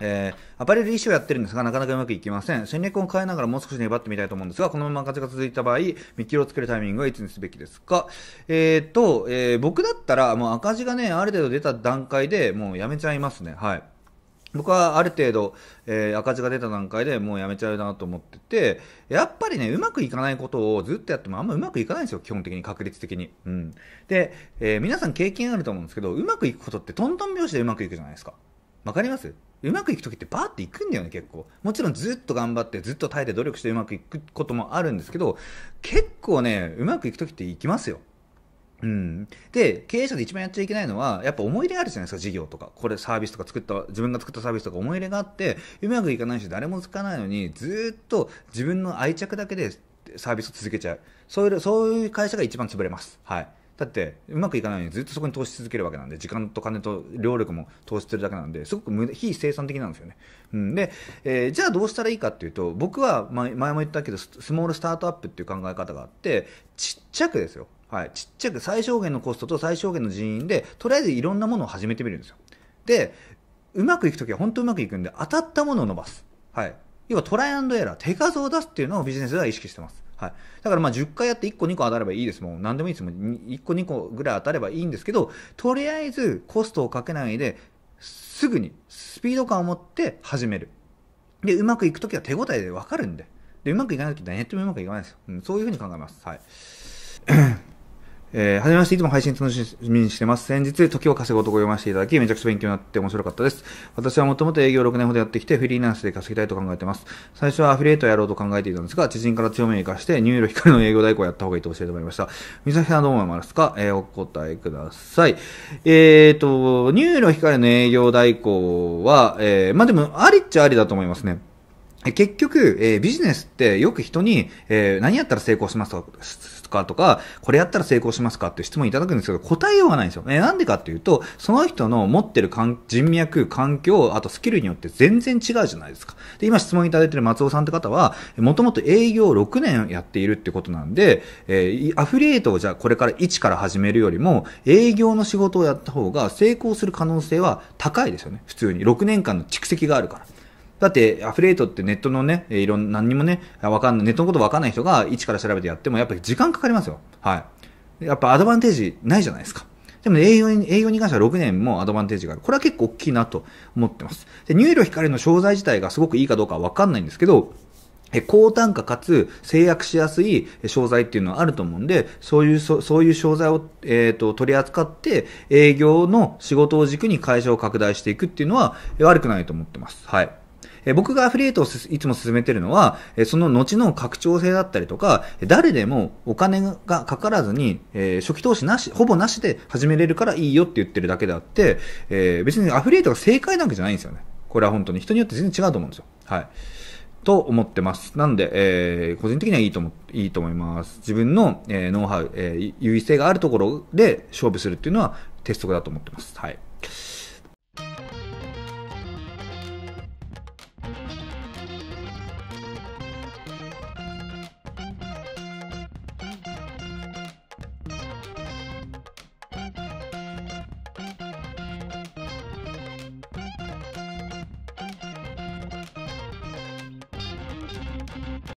えー、アパレル衣装やってるんですが、なかなかうまくいきません。戦略を変えながらもう少し粘ってみたいと思うんですが、このまま風が続いた場合、見切りをつけるタイミングはいつにすべきですかえっ、と、えー、僕だったら、もう赤字がね、ある程度出た段階でもうやめちゃいますね。はい。僕はある程度、えー、赤字が出た段階でもうやめちゃうなと思ってて、やっぱりね、うまくいかないことをずっとやってもあんまうまくいかないんですよ、基本的に、確率的に。うん。で、えー、皆さん経験あると思うんですけど、うまくいくことってトントン拍子でうまくいくじゃないですか。わかりますうまくいく時ってバーっていくんだよね結構もちろんずっと頑張ってずっと耐えて努力してうまくいくこともあるんですけど結構ねうまくいく時っていきますようん、で経営者で一番やっちゃいけないのはやっぱ思い入れあるじゃないですか事業とかこれサービスとか作った自分が作ったサービスとか思い入れがあってうまくいかないし誰もつかないのにずっと自分の愛着だけでサービスを続けちゃうそういうそういう会社が一番潰れますはいだってうまくいかないうにずっとそこに投資し続けるわけなんで時間と金と労力も投資するだけなんですごく非生産的なんですよね、うん、で、えー、じゃあどうしたらいいかっていうと僕は前も言ったけどスモールスタートアップっていう考え方があってちっちゃくですよはい、ちっちゃく最小限のコストと最小限の人員でとりあえずいろんなものを始めてみるんですよでうまくいくときは本当うまくいくんで当たったものを伸ばす、はい、要はトライアンドエラー、手数を出すっていうのをビジネスでは意識してます。はい、だからまあ10回やって1個2個当たればいいです。もう何でもいいです。もう1個2個ぐらい当たればいいんですけど、とりあえずコストをかけないで、すぐにスピード感を持って始める。で、うまくいくときは手応えでわかるんで。で、うまくいかないときはネットもうまくいかないですよ。うん、そういうふうに考えます。はい。えー、はじめまして、いつも配信楽しみにしてます。先日、時を稼ぐ男を読ませていただき、めちゃくちゃ勉強になって面白かったです。私はもともと営業6年ほどやってきて、フリーランスで稼ぎたいと考えてます。最初はアフィリエイトをやろうと考えていたんですが、知人から強みを生かして、ニューロ光の営業代行をやった方がいいと教えてもらいました。みさきさんどう思いますかえー、お答えください。えーと、ニューロ光の営業代行は、えー、まあ、でも、ありっちゃありだと思いますね。結局、えー、ビジネスってよく人に、えー、何やったら成功しますとますかとか、これやったら成功しますかって質問いただくんですけど、答えようがないんですよ。え、なんでかっていうと、その人の持ってる人脈、環境、あとスキルによって全然違うじゃないですか。で、今質問いただいてる松尾さんって方は、もともと営業6年やっているってことなんで、えー、アフリエイトをじゃあこれから1から始めるよりも、営業の仕事をやった方が成功する可能性は高いですよね。普通に。6年間の蓄積があるから。だって、アフレートってネットのね、いろんな、何にもね、わかんない、ネットのことわかんない人が一から調べてやっても、やっぱり時間かかりますよ。はい。やっぱアドバンテージないじゃないですか。でも営業に、営業に関しては6年もアドバンテージがある。これは結構大きいなと思ってます。で、ニューロ光の商材自体がすごくいいかどうかはわかんないんですけど、え、高単価かつ制約しやすい商材っていうのはあると思うんで、そういう、そそういう商材を、えっ、ー、と、取り扱って、営業の仕事を軸に会社を拡大していくっていうのは悪くないと思ってます。はい。え僕がアフィリエイトをいつも進めてるのは、えその後の拡張性だったりとか、誰でもお金がかからずに、え初期投資なし、ほぼなしで始めれるからいいよって言ってるだけであって、え別にアフィリエイトが正解なわけじゃないんですよね。これは本当に。人によって全然違うと思うんですよ。はい。と思ってます。なんで、えー、個人的にはいいと思、いいと思います。自分の、えー、ノウハウ、えー、優位性があるところで勝負するっていうのは鉄則だと思ってます。はい。